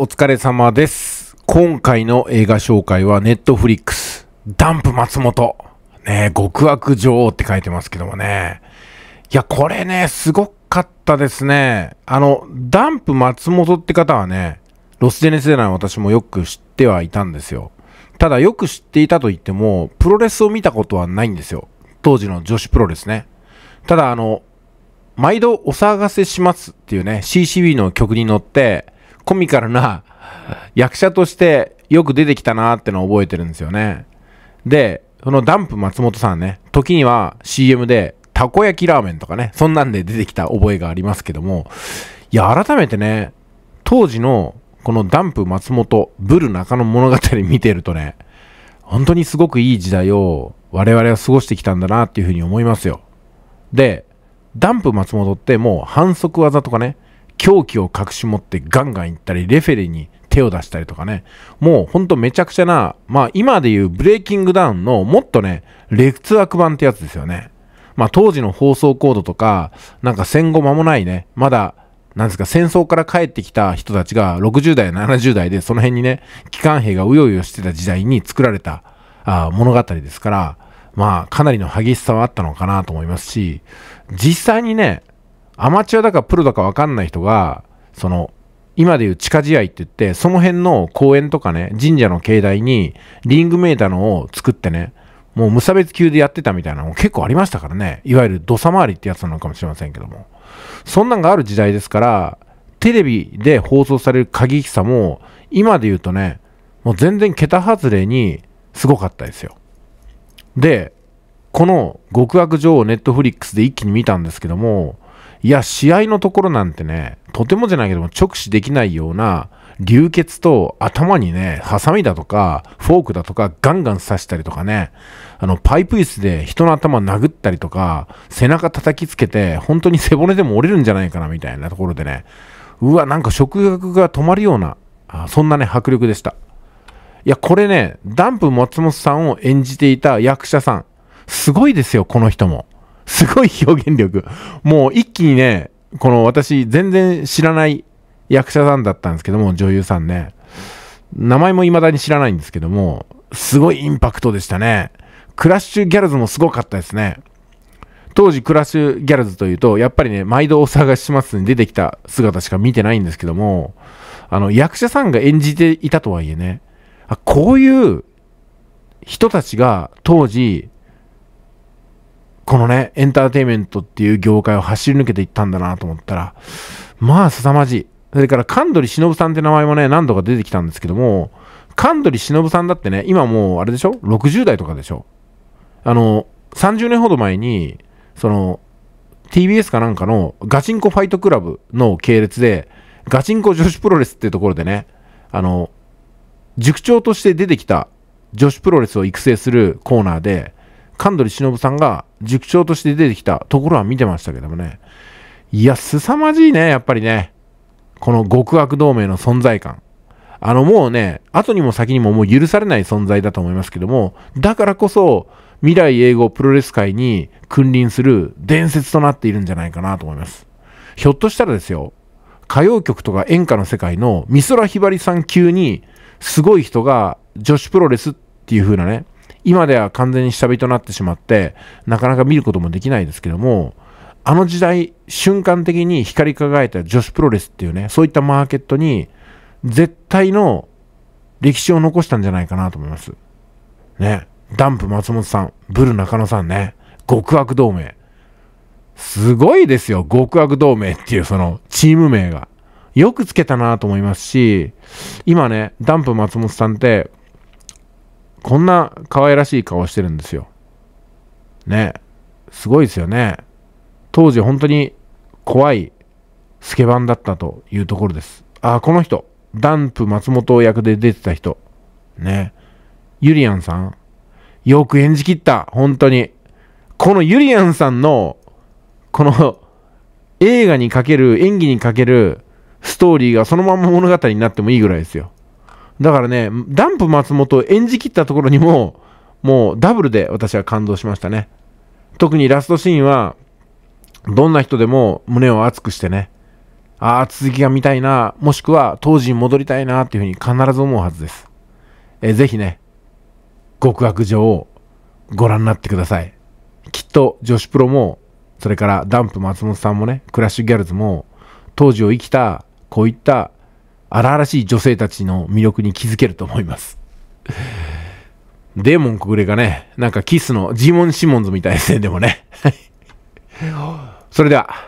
お疲れ様です。今回の映画紹介は、ネットフリックス、ダンプ松本。ね、極悪女王って書いてますけどもね。いや、これね、すごかったですね。あの、ダンプ松本って方はね、ロスジェネス世代の私もよく知ってはいたんですよ。ただ、よく知っていたと言っても、プロレスを見たことはないんですよ。当時の女子プロレスね。ただ、あの、毎度お騒がせしますっていうね、CCB の曲に乗って、コミカルな役者としてよく出てきたなってのを覚えてるんですよね。で、そのダンプ松本さんね、時には CM でたこ焼きラーメンとかね、そんなんで出てきた覚えがありますけども、いや、改めてね、当時のこのダンプ松本、ブル中の物語見てるとね、本当にすごくいい時代を我々は過ごしてきたんだなっていうふうに思いますよ。で、ダンプ松本ってもう反則技とかね、狂気を隠し持ってガンガン行ったり、レフェリーに手を出したりとかね、もうほんとめちゃくちゃな、まあ今でいうブレイキングダウンのもっとね、劣悪版ってやつですよね。まあ当時の放送コードとか、なんか戦後間もないね、まだ、なんですか、戦争から帰ってきた人たちが60代、70代でその辺にね、機関兵がうようよしてた時代に作られたあ物語ですから、まあかなりの激しさはあったのかなと思いますし、実際にね、アマチュアだかプロだか分かんない人が、その、今でいう地下試合って言って、その辺の公園とかね、神社の境内にリングメーターのを作ってね、もう無差別級でやってたみたいなのも結構ありましたからね。いわゆる土佐回りってやつなのかもしれませんけども。そんなんがある時代ですから、テレビで放送される過激さも、今で言うとね、もう全然桁外れにすごかったですよ。で、この極悪女王ネットフリックスで一気に見たんですけども、いや、試合のところなんてね、とてもじゃないけども直視できないような流血と頭にね、ハサミだとか、フォークだとか、ガンガン刺したりとかね、あの、パイプ椅子で人の頭殴ったりとか、背中叩きつけて、本当に背骨でも折れるんじゃないかな、みたいなところでね、うわ、なんか食欲が止まるような、あそんなね、迫力でした。いや、これね、ダンプ松本さんを演じていた役者さん、すごいですよ、この人も。すごい表現力。もう一気にね、この私全然知らない役者さんだったんですけども、女優さんね。名前も未だに知らないんですけども、すごいインパクトでしたね。クラッシュギャルズもすごかったですね。当時クラッシュギャルズというと、やっぱりね、毎度お探ししますに出てきた姿しか見てないんですけども、あの、役者さんが演じていたとはいえね、あこういう人たちが当時このね、エンターテイメントっていう業界を走り抜けていったんだなと思ったら、まあ、凄まじい。それから、神取忍さんって名前もね、何度か出てきたんですけども、神取忍さんだってね、今もう、あれでしょ ?60 代とかでしょあの、30年ほど前に、その、TBS かなんかのガチンコファイトクラブの系列で、ガチンコ女子プロレスっていうところでね、あの、塾長として出てきた女子プロレスを育成するコーナーで、神取忍さんが塾長として出てきたところは見てましたけどもね。いや、凄まじいね、やっぱりね。この極悪同盟の存在感。あの、もうね、後にも先にももう許されない存在だと思いますけども、だからこそ、未来英語プロレス界に君臨する伝説となっているんじゃないかなと思います。ひょっとしたらですよ、歌謡曲とか演歌の世界の美空ひばりさん級にすごい人が女子プロレスっていう風なね、今では完全に下火となってしまってなかなか見ることもできないですけどもあの時代瞬間的に光り輝いた女子プロレスっていうねそういったマーケットに絶対の歴史を残したんじゃないかなと思いますねダンプ松本さんブル中野さんね極悪同盟すごいですよ極悪同盟っていうそのチーム名がよくつけたなと思いますし今ねダンプ松本さんってこんな可愛らしい顔してるんですよ。ね。すごいですよね。当時本当に怖いスケバンだったというところです。あ、この人。ダンプ松本役で出てた人。ね。ゆりやんさん。よく演じきった。本当に。このゆりやんさんの、この映画にかける、演技にかけるストーリーがそのまま物語になってもいいぐらいですよ。だからね、ダンプ松本を演じきったところにも、もうダブルで私は感動しましたね。特にラストシーンは、どんな人でも胸を熱くしてね、ああ、続きが見たいな、もしくは当時に戻りたいなっていうふうに必ず思うはずです。えー、ぜひね、極悪女をご覧になってください。きっと女子プロも、それからダンプ松本さんもね、クラッシュギャルズも、当時を生きた、こういった荒々しい女性たちの魅力に気づけると思います。デーモンぐれがね、なんかキスのジーモン・シモンズみたいですね、でもね。それでは。